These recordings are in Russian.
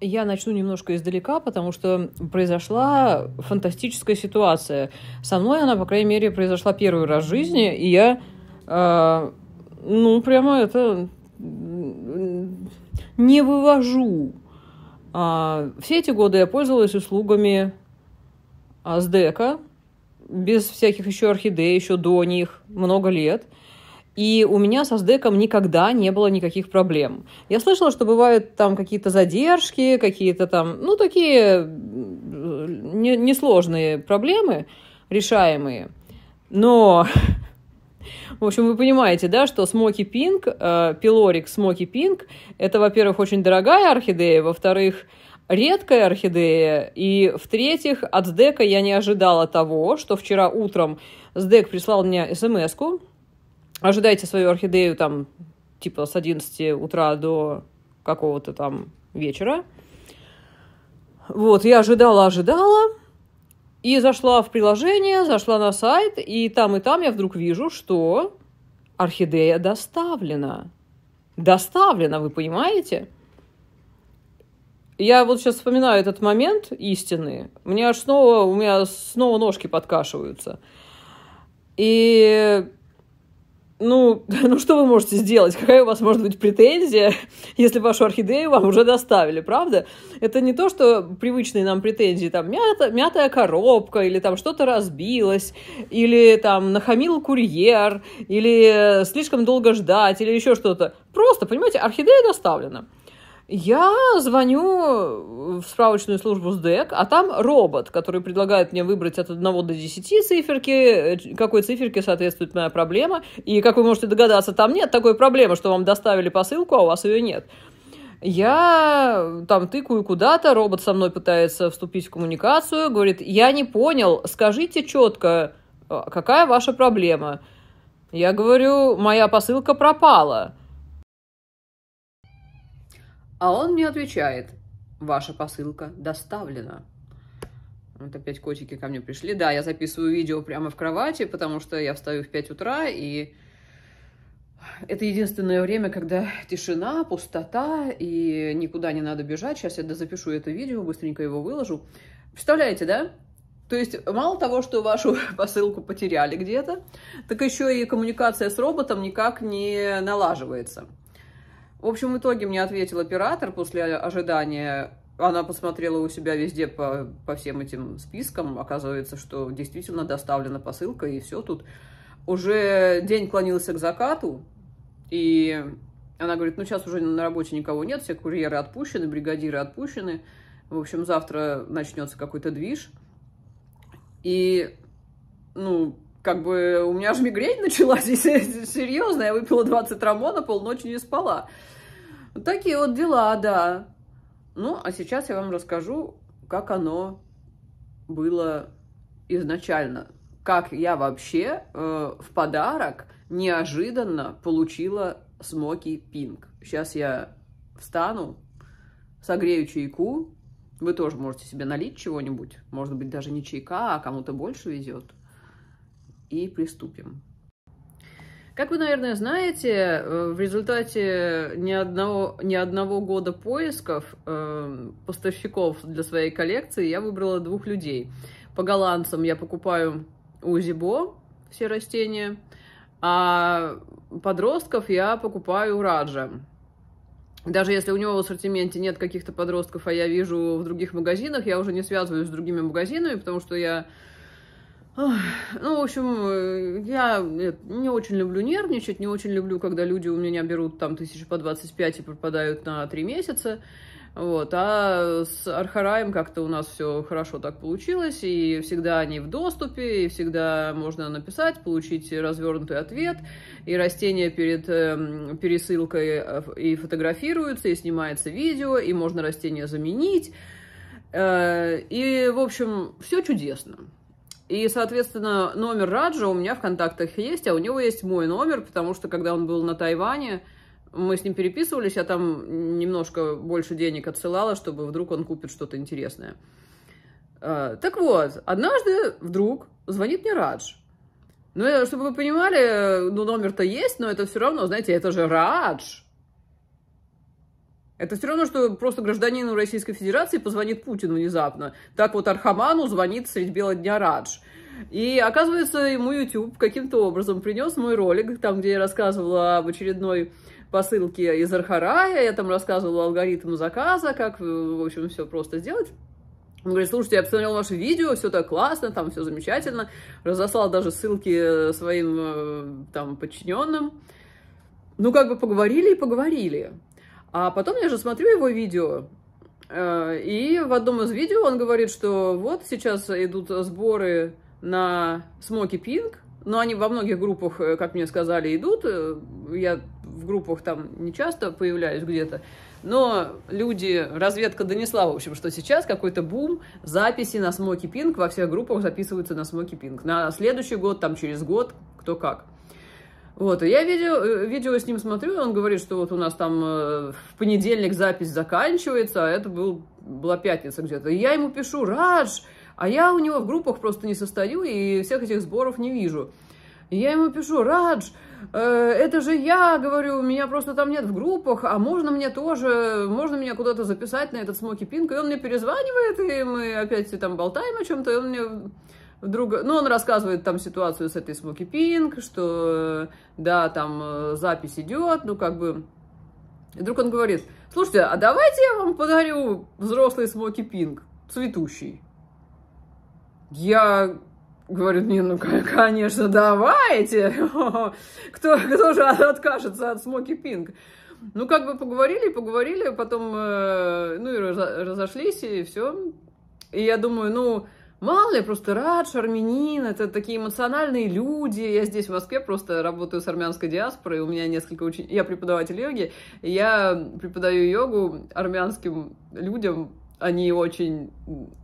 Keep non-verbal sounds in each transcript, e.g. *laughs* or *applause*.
Я начну немножко издалека, потому что произошла фантастическая ситуация. Со мной она, по крайней мере, произошла первый раз в жизни, и я, э, ну, прямо это не вывожу. А, все эти годы я пользовалась услугами СДЭКа, без всяких еще орхидей, еще до них, много лет – и у меня со SDEC никогда не было никаких проблем. Я слышала, что бывают там какие-то задержки, какие-то там, ну, такие несложные проблемы, решаемые. Но *laughs* в общем, вы понимаете, да, что смоки пинг, э, пилорик смоки пинг, это, во-первых, очень дорогая орхидея, во-вторых, редкая орхидея, и, в-третьих, от СДЭКа я не ожидала того, что вчера утром СДЭК прислал мне смс ожидайте свою орхидею там типа с 11 утра до какого-то там вечера. Вот, я ожидала, ожидала. И зашла в приложение, зашла на сайт, и там, и там я вдруг вижу, что орхидея доставлена. Доставлена, вы понимаете? Я вот сейчас вспоминаю этот момент истины. Мне аж снова, у меня снова ножки подкашиваются. И ну, *laughs* ну что вы можете сделать? Какая у вас может быть претензия, *laughs* если вашу орхидею вам уже доставили, правда? Это не то, что привычные нам претензии, там, мята, мятая коробка, или там что-то разбилось, или там нахамил курьер, или э, слишком долго ждать, или еще что-то. Просто, понимаете, орхидея доставлена. Я звоню э, в справочную службу СДЭК, а там робот, который предлагает мне выбрать от 1 до 10 циферки, э, какой циферке соответствует моя проблема. И, как вы можете догадаться, там нет такой проблемы, что вам доставили посылку, а у вас ее нет. Я э, там тыкаю куда-то, робот со мной пытается вступить в коммуникацию, говорит, я не понял, скажите четко, какая ваша проблема? Я говорю, моя посылка пропала. А он мне отвечает, ваша посылка доставлена. Вот опять котики ко мне пришли. Да, я записываю видео прямо в кровати, потому что я встаю в 5 утра, и это единственное время, когда тишина, пустота, и никуда не надо бежать. Сейчас я запишу это видео, быстренько его выложу. Представляете, да? То есть мало того, что вашу *laughs* посылку потеряли где-то, так еще и коммуникация с роботом никак не налаживается. В общем, в итоге мне ответил оператор после ожидания. Она посмотрела у себя везде по, по всем этим спискам. Оказывается, что действительно доставлена посылка, и все тут. Уже день клонился к закату, и она говорит, ну сейчас уже на работе никого нет, все курьеры отпущены, бригадиры отпущены. В общем, завтра начнется какой-то движ. И, ну, как бы у меня же мигрень *laughs* началась, серьезно, я выпила 20 рамона, полночи не спала. Вот такие вот дела, да. Ну, а сейчас я вам расскажу, как оно было изначально. Как я вообще э, в подарок неожиданно получила смоки пинг. Сейчас я встану, согрею чайку. Вы тоже можете себе налить чего-нибудь. Может быть, даже не чайка, а кому-то больше везет и приступим. Как вы, наверное, знаете, э, в результате ни одного, ни одного года поисков э, поставщиков для своей коллекции я выбрала двух людей. По голландцам я покупаю у Зибо все растения, а подростков я покупаю у Раджа. Даже если у него в ассортименте нет каких-то подростков, а я вижу в других магазинах, я уже не связываюсь с другими магазинами, потому что я ну, в общем, э, я не очень люблю нервничать, не очень люблю, когда люди у меня берут там тысячи по 25 и пропадают на 3 месяца. Вот. А с Архараем как-то у нас все хорошо так получилось, и всегда они в доступе, и всегда можно написать, получить развернутый ответ, и растения перед эм, пересылкой э, и фотографируются, и снимается видео, и можно растение заменить. Э, и, в общем, все чудесно. И, соответственно, номер Раджа у меня в контактах есть, а у него есть мой номер, потому что, когда он был на Тайване, мы с ним переписывались, я там немножко больше денег отсылала, чтобы вдруг он купит что-то интересное. А, так вот, однажды вдруг звонит мне Радж. Ну, чтобы вы понимали, ну, номер-то есть, но это все равно, знаете, это же Радж. Это все равно, что просто гражданину Российской Федерации позвонит Путин внезапно. Так вот Архаману звонит средь бела дня Радж. И оказывается, ему YouTube каким-то образом принес мой ролик, там, где я рассказывала об очередной посылке из Архарая, я там рассказывала алгоритм заказа, как, э, в общем, все просто сделать. Он говорит, слушайте, я посмотрел ваше видео, все так классно, там все замечательно. Разослал даже ссылки э, своим э, там подчиненным. Ну, как бы поговорили и поговорили. А потом я же смотрю его видео, э, и в одном из видео он говорит, что вот сейчас идут сборы на Смоки Пинг, но они во многих группах, э, как мне сказали, идут. Э, я в группах там не часто появляюсь где-то. Но люди, разведка донесла, в общем, что сейчас какой-то бум записи на Смоки Пинг, во всех группах записываются на Смоки Пинг. На следующий год, там через год, кто как. Вот, и я видео, э, видео с ним смотрю, и он говорит, что вот у нас там э, в понедельник запись заканчивается, а это был, была пятница где-то. И я ему пишу, Радж, а я у него в группах просто не состою и всех этих сборов не вижу. И я ему пишу, Радж, э, это же я, говорю, меня просто там нет в группах, а можно мне тоже, можно меня куда-то записать на этот смоки пинг? И он мне перезванивает, и мы опять там болтаем о чем-то, и он мне вдруг, ну, он рассказывает там ситуацию с этой Смоки Пинг, что, э, да, там э, запись идет, ну, как бы, и вдруг он говорит, слушайте, а давайте я вам подарю взрослый Смоки Пинг, цветущий. Я говорю, не, ну, конечно, давайте. *laughs* Кто, кто же откажется от Смоки Пинг? Ну, как бы поговорили, поговорили, потом, э, ну, и разошлись, и все. И я думаю, ну, Мало ли, просто радж, армянин, это такие эмоциональные люди. Я здесь, в Москве, просто работаю с армянской диаспорой, у меня несколько учеников. Я преподаватель йоги, я преподаю йогу армянским людям, они очень,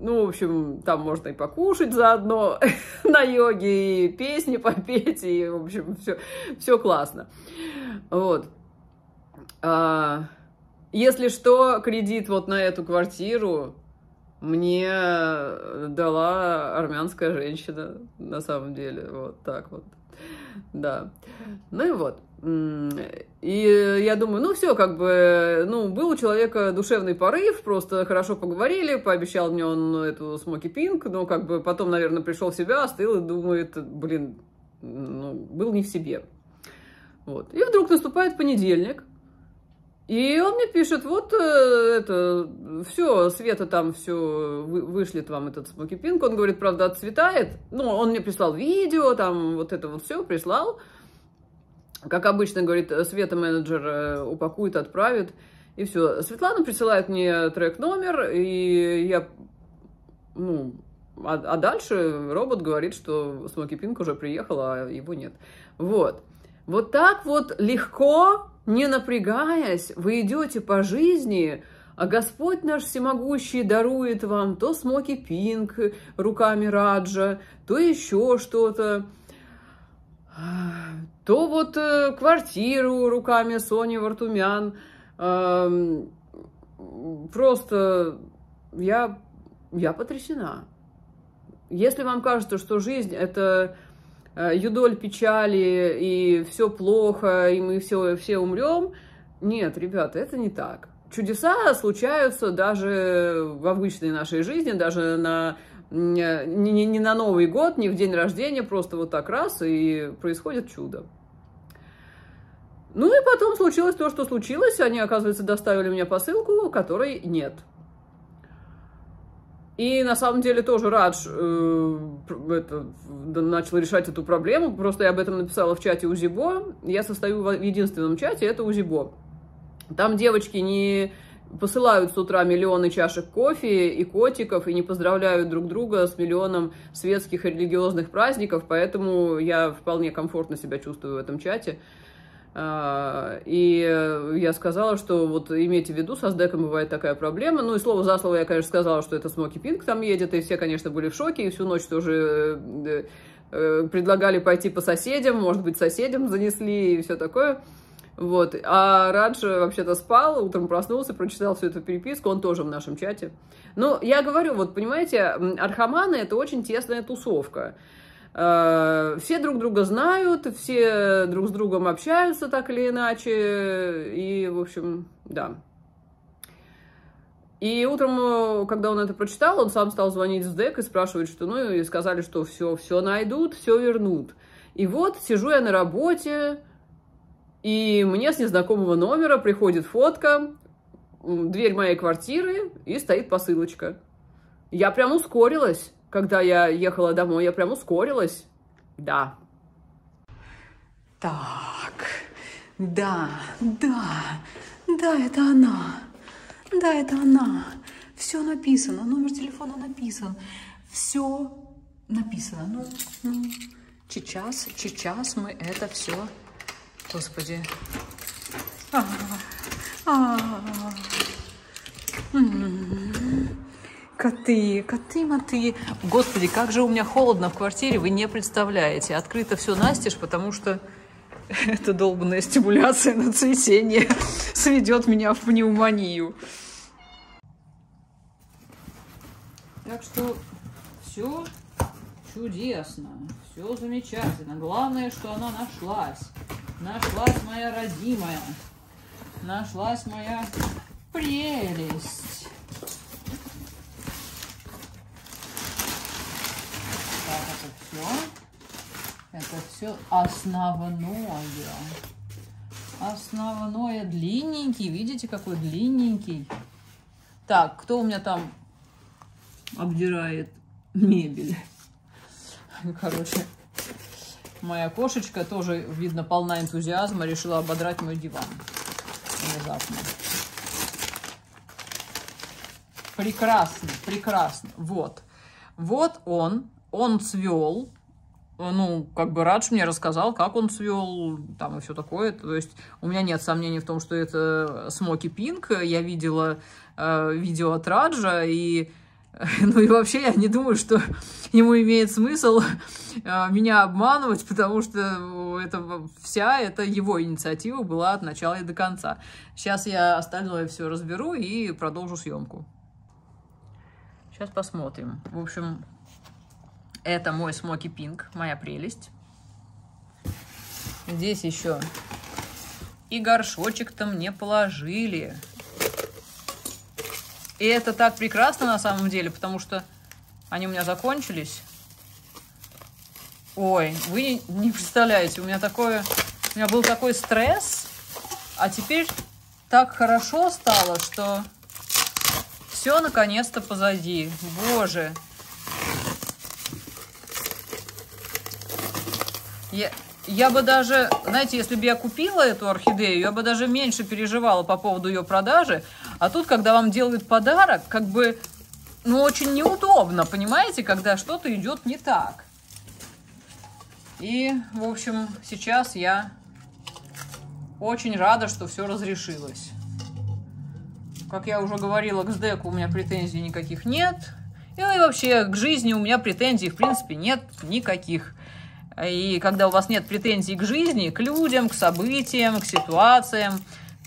ну, в общем, там можно и покушать заодно *laughs* на йоге, и песни попеть, и, в общем, все, все классно. Вот. А, если что, кредит вот на эту квартиру мне э, дала армянская женщина, на самом деле, вот так вот. Да. Ну и вот. И я думаю, ну все, как бы, ну, был у человека душевный порыв, просто хорошо поговорили, пообещал мне он эту смоки пинг, но как бы потом, наверное, пришел в себя, остыл и думает, блин, ну, был не в себе. Вот. И вдруг наступает понедельник, и он мне пишет, вот э, это, все, Света там все вышлет вам этот смоки пинг. Он говорит, правда, отцветает. Ну, он мне прислал видео, там вот это вот все прислал. Как обычно, говорит, Света менеджер э, упакует, отправит. И все. Светлана присылает мне трек номер, и я, ну, а, а дальше робот говорит, что Смоки пинг уже приехал, а его нет. Вот. Вот так вот легко не напрягаясь, вы идете по жизни, а Господь наш всемогущий дарует вам то смоки пинг руками Раджа, то еще что-то, а, то вот э, квартиру руками Сони Вартумян. Просто я, я потрясена. Если вам кажется, что жизнь – это Э, юдоль печали, и все плохо, и мы все, все умрем. Нет, ребята, это не так. Чудеса случаются даже в обычной нашей жизни, даже на э, не, не, не на Новый год, не в день рождения, просто вот так раз, и происходит чудо. Ну и потом случилось то, что случилось. Они, оказывается, доставили мне посылку, которой нет. И на самом деле тоже Радж э, начал решать эту проблему. Просто я об этом написала в чате Узибо. Я состою в единственном чате, это Узибо. Там девочки не посылают с утра миллионы чашек кофе и котиков, и не поздравляют друг друга с миллионом светских и религиозных праздников, поэтому я вполне комфортно себя чувствую в этом чате. А, и э, я сказала, что вот имейте в виду, со сдеком бывает такая проблема. Ну и слово за слово я, конечно, сказала, что это Смоки Пинг там едет, и все, конечно, были в шоке, и всю ночь тоже э, э, предлагали пойти по соседям, может быть, соседям занесли и все такое. Вот. А Радж вообще-то спал, утром проснулся, прочитал всю эту переписку, он тоже в нашем чате. Но ну, я говорю, вот понимаете, Архаманы это очень тесная тусовка. Э, все друг друга знают, все друг с другом общаются так или иначе, и, в общем, да. И утром, э, когда он это прочитал, он сам стал звонить в ДЭК и спрашивать, что, ну, и сказали, что все, все найдут, все вернут. И вот сижу я на работе, и мне с незнакомого номера приходит фотка, дверь моей квартиры, и стоит посылочка. Я прям ускорилась когда я ехала домой, я прям ускорилась. Да. Так, да, да, да, это она. Да, это она. Все написано, номер телефона написан. Все написано. Ну, ну, сейчас, сейчас мы это все... Господи. А -а -а. М -м -м коты, коты-моты. Господи, как же у меня холодно в квартире, вы не представляете. Открыто все настежь, потому что *laughs* эта долбанная стимуляция на цветение *laughs* сведет меня в пневмонию. Так что все чудесно, все замечательно. Главное, что она нашлась. Нашлась моя родимая. Нашлась моя прелесть. все основное. Основное длинненький. Видите, какой длинненький? Так, кто у меня там обдирает мебель? *laughs* Короче, моя кошечка тоже, видно, полна энтузиазма, решила ободрать мой диван внезапно. Прекрасно, прекрасно. Вот. Вот он. Он цвел. Э, ну, как бы Радж мне рассказал, как он цвел, там и все такое. То есть у меня нет сомнений в том, что это э, Смоки Пинк. Я видела э, видео от Раджа, и *laughs* ну и вообще я не думаю, что *laughs* ему имеет смысл э, меня обманывать, потому что это вся эта его инициатива была от начала и до конца. Сейчас я остальное все разберу и продолжу съемку. Сейчас посмотрим. В общем, это мой смоки пинг, моя прелесть. Здесь еще и горшочек-то мне положили. И это так прекрасно на самом деле, потому что они у меня закончились. Ой, вы не представляете, у меня такое, у меня был такой стресс, а теперь так хорошо стало, что все наконец-то позади. Боже, Я, я бы даже, знаете, если бы я купила эту орхидею, я бы даже меньше переживала по поводу ее продажи. А тут, когда вам делают подарок, как бы, ну, очень неудобно, понимаете, когда что-то идет не так. И, в общем, сейчас я очень рада, что все разрешилось. Как я уже говорила, к СДЭКу у меня претензий никаких нет. Ну и вообще к жизни у меня претензий, в принципе, нет никаких. И когда у вас нет претензий к жизни, к людям, к событиям, к ситуациям,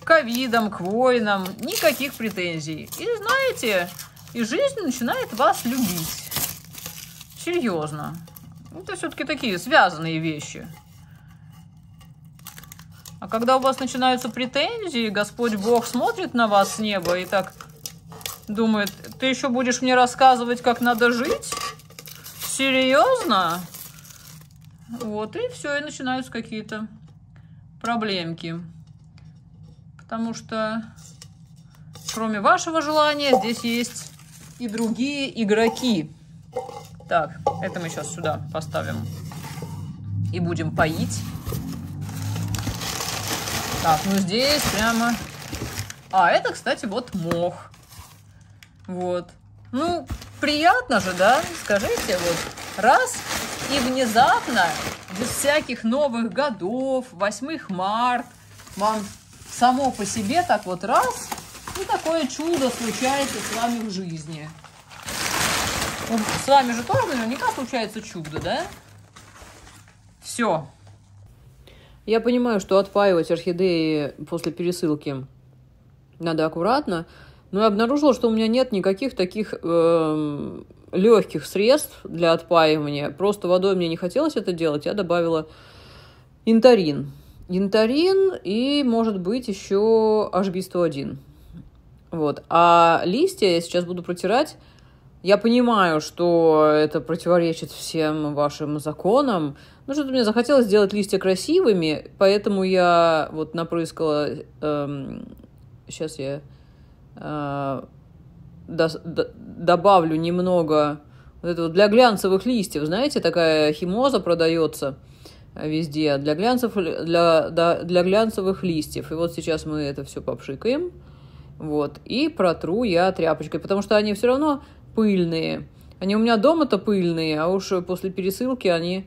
к ковидам, к войнам, никаких претензий. И знаете, и жизнь начинает вас любить. Серьезно. Это все-таки такие связанные вещи. А когда у вас начинаются претензии, Господь Бог смотрит на вас с неба и так думает, ты еще будешь мне рассказывать, как надо жить? Серьезно? Вот, и все, и начинаются какие-то проблемки. Потому что кроме вашего желания здесь есть и другие игроки. Так, это мы сейчас сюда поставим. И будем поить. Так, ну здесь прямо... А, это, кстати, вот мох. Вот. Ну, приятно же, да? Скажите, вот раз и внезапно, без всяких новых годов, 8 март, вам само по себе так вот раз, и такое чудо случается с вами в жизни. Ну, с вами же тоже наверняка случается чудо, да? Все. Я понимаю, что отпаивать орхидеи после пересылки надо аккуратно, но я обнаружила, что у меня нет никаких таких э, легких средств для отпаивания. Просто водой мне не хотелось это делать, я добавила интарин. Янтарин и, может быть, еще HB101. Вот. А листья я сейчас буду протирать. Я понимаю, что это противоречит всем вашим законам. Ну, что-то мне захотелось сделать листья красивыми, поэтому я вот напрыскала... Эм, сейчас я э, до, до, добавлю немного вот этого для глянцевых листьев. Знаете, такая химоза продается везде для, глянцев, для, да, для глянцевых листьев. И вот сейчас мы это все попшикаем. Вот, и протру я тряпочкой, потому что они все равно пыльные. Они у меня дома-то пыльные, а уж после пересылки они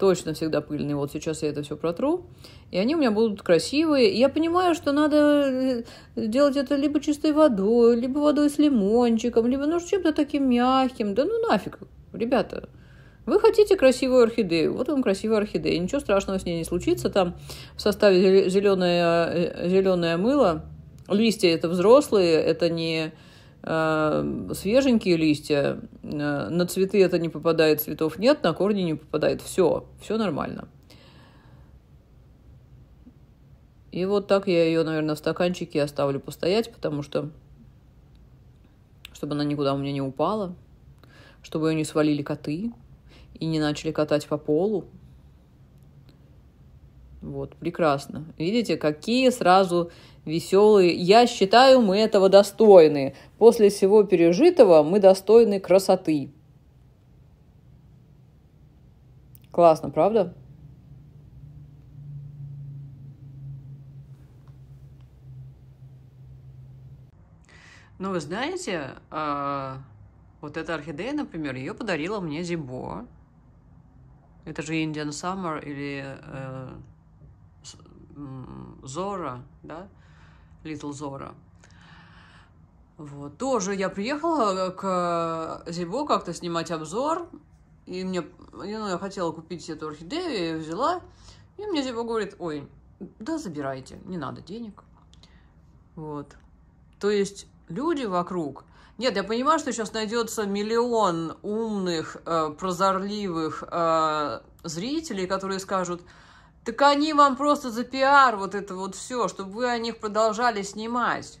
точно всегда пыльные. Вот сейчас я это все протру, и они у меня будут красивые. я понимаю, что надо э, делать это либо чистой водой, либо водой с лимончиком, либо ну чем-то таким мягким. Да ну нафиг, ребята. Вы хотите красивую орхидею, вот вам красивая орхидея. Ничего страшного с ней не случится. Там в составе зеленое, э, зеленое мыло, листья это взрослые, это не Э, свеженькие листья, э, на цветы это не попадает, цветов нет, на корни не попадает, все, все нормально. И вот так я ее, наверное, в стаканчике оставлю постоять, потому что, чтобы она никуда у меня не упала, чтобы ее не свалили коты и не начали катать по полу, вот, прекрасно. Видите, какие сразу веселые. Я считаю, мы этого достойны. После всего пережитого мы достойны красоты. Классно, правда? Ну, вы знаете, а, вот эта орхидея, например, ее подарила мне Зибо. Это же Indian Summer или э, Зора, да, Little Зора. Вот, тоже я приехала э, к Зибо как-то снимать обзор, и мне, ну, я хотела купить эту орхидею, я ее взяла, и мне Зибо говорит, ой, да забирайте, не надо денег. Вот. То есть люди вокруг... Нет, я понимаю, что сейчас найдется миллион умных, э, прозорливых э, зрителей, которые скажут, так они вам просто за пиар вот это вот все, чтобы вы о них продолжали снимать.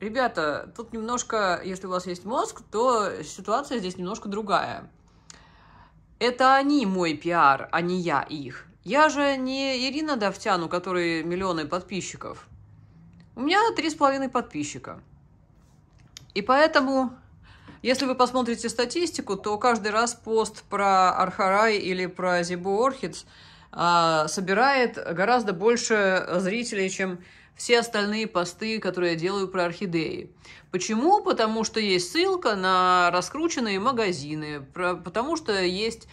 Ребята, тут немножко, если у вас есть мозг, то ситуация здесь немножко другая. Это они мой пиар, а не я их. Я же не Ирина Довтян, у которой миллионы подписчиков. У меня три с половиной подписчика. И поэтому, если вы посмотрите статистику, то каждый раз пост про Архарай или про Зибу Орхидс – а, собирает гораздо больше зрителей, чем все остальные посты, которые я делаю про орхидеи. Почему? Потому что есть ссылка на раскрученные магазины, про, потому что есть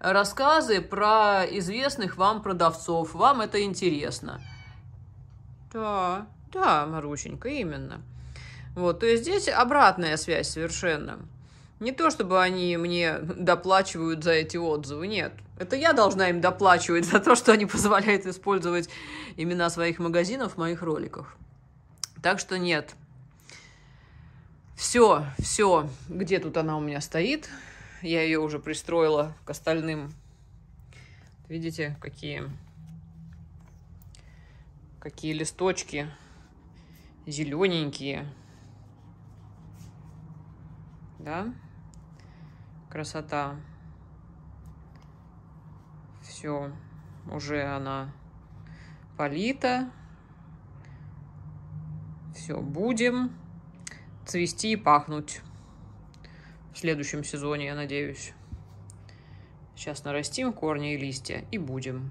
рассказы про известных вам продавцов. Вам это интересно. Да, да, Марусенька, именно. Вот, то есть здесь обратная связь совершенно. Не то, чтобы они мне доплачивают за эти отзывы, нет. Это я должна им доплачивать за то, что они позволяют использовать имена своих магазинов в моих роликах. Так что нет. Все, все. Где тут она у меня стоит? Я ее уже пристроила к остальным. Видите, какие, какие листочки зелененькие. Да? Красота. Все, уже она полита. Все, будем цвести и пахнуть в следующем сезоне, я надеюсь. Сейчас нарастим корни и листья и будем.